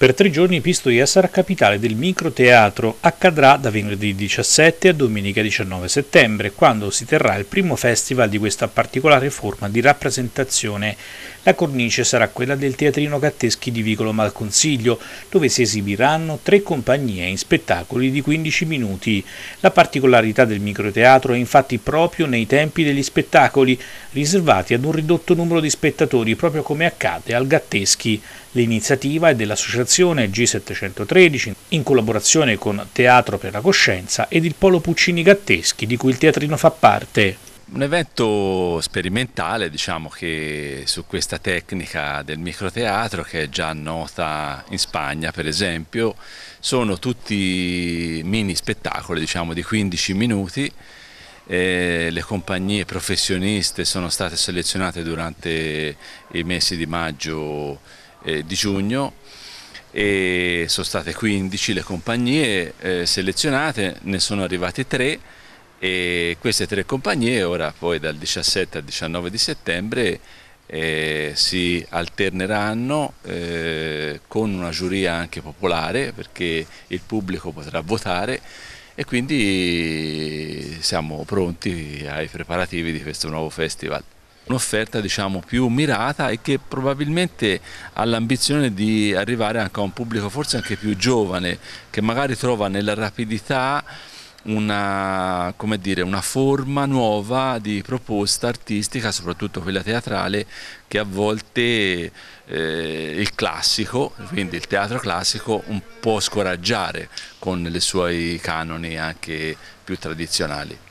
Per tre giorni Pistoia sarà capitale del microteatro. Accadrà da venerdì 17 a domenica 19 settembre, quando si terrà il primo festival di questa particolare forma di rappresentazione. La cornice sarà quella del Teatrino Catteschi di Vicolo Malconsiglio, dove si esibiranno tre compagnie in spettacoli di 15 minuti. La particolarità del microteatro è infatti proprio nei tempi degli spettacoli, riservati ad un ridotto numero di spettatori, proprio come accade al Gatteschi. L'iniziativa è dell'Associazione Fondazione G713 in collaborazione con Teatro per la Coscienza ed il Polo Puccini Gatteschi di cui il teatrino fa parte. Un evento sperimentale diciamo che su questa tecnica del microteatro che è già nota in Spagna per esempio sono tutti mini spettacoli diciamo di 15 minuti eh, le compagnie professioniste sono state selezionate durante i mesi di maggio e di giugno e sono state 15 le compagnie eh, selezionate, ne sono arrivate 3 e queste tre compagnie ora poi dal 17 al 19 di settembre eh, si alterneranno eh, con una giuria anche popolare perché il pubblico potrà votare e quindi siamo pronti ai preparativi di questo nuovo festival un'offerta diciamo, più mirata e che probabilmente ha l'ambizione di arrivare anche a un pubblico forse anche più giovane che magari trova nella rapidità una, dire, una, forma nuova di proposta artistica, soprattutto quella teatrale, che a volte eh, il classico, quindi il teatro classico, un po' scoraggiare con i suoi canoni anche più tradizionali.